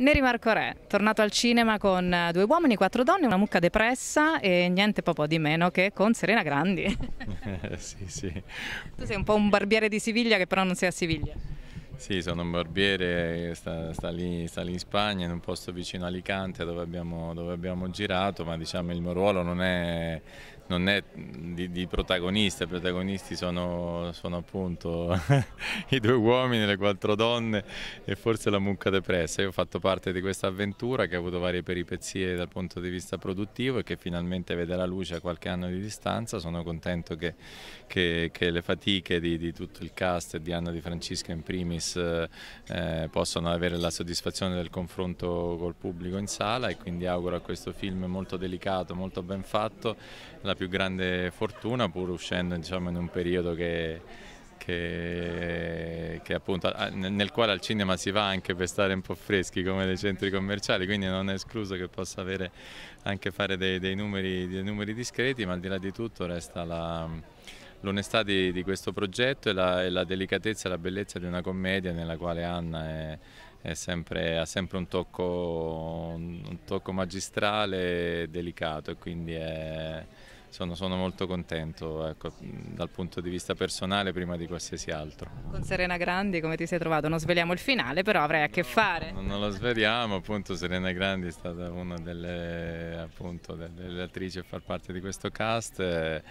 Neri Marco Re, tornato al cinema con eh, due uomini, quattro donne, una mucca depressa e niente po' di meno che con Serena Grandi. sì, sì. Tu sei un po' un barbiere di Siviglia che però non sei a Siviglia. Sì, sono un barbiere, sta, sta, lì, sta lì, in Spagna, in un posto vicino a Alicante dove abbiamo, dove abbiamo girato, ma diciamo il mio ruolo non è non è di, di protagonista, i protagonisti sono, sono appunto i due uomini, le quattro donne e forse la mucca depressa. Io ho fatto parte di questa avventura che ha avuto varie peripezie dal punto di vista produttivo e che finalmente vede la luce a qualche anno di distanza. Sono contento che, che, che le fatiche di, di, tutto il cast e di Anna Di Francesca in primis eh, possano avere la soddisfazione del confronto col pubblico in sala e quindi auguro a questo film molto delicato, molto ben fatto, la più grande fortuna pur uscendo diciamo, in un periodo che, che, che appunto, nel quale al cinema si va anche per stare un po' freschi come nei centri commerciali, quindi non è escluso che possa avere, anche fare dei, dei, numeri, dei numeri discreti, ma al di là di tutto resta la, l'onestà di, di, questo progetto e la, e la, delicatezza e la bellezza di una commedia nella quale Anna è, è sempre, ha sempre un tocco, un tocco, magistrale e delicato e quindi è, sono, sono molto contento ecco, dal punto di vista personale prima di qualsiasi altro. Con Serena Grandi come ti sei trovato? Non sveliamo il finale però avrai a che no, fare. Non lo sveliamo, appunto Serena Grandi è stata una delle, appunto, delle attrici a far parte di questo cast. E eh,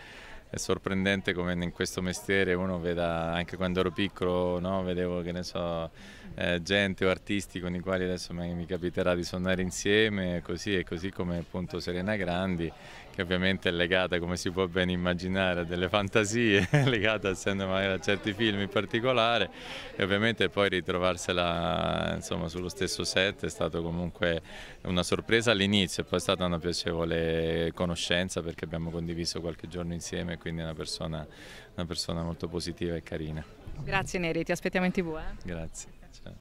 è sorprendente come in questo mestiere uno veda, anche quando ero piccolo, no? vedevo che ne so, eh, gente o artisti con i quali adesso mi, mi capiterà di suonare insieme, così e così come appunto Serena Grandi, che ovviamente è legata, come si può ben immaginare, a delle fantasie, legata essendo magari a certi film in particolare, e ovviamente poi ritrovarsela insomma, sullo stesso set è stato comunque una sorpresa all'inizio, poi è stata una piacevole conoscenza perché abbiamo condiviso qualche giorno insieme quindi è una persona, una persona molto positiva e carina. Grazie Neri, ti aspettiamo in tv. Eh? Grazie.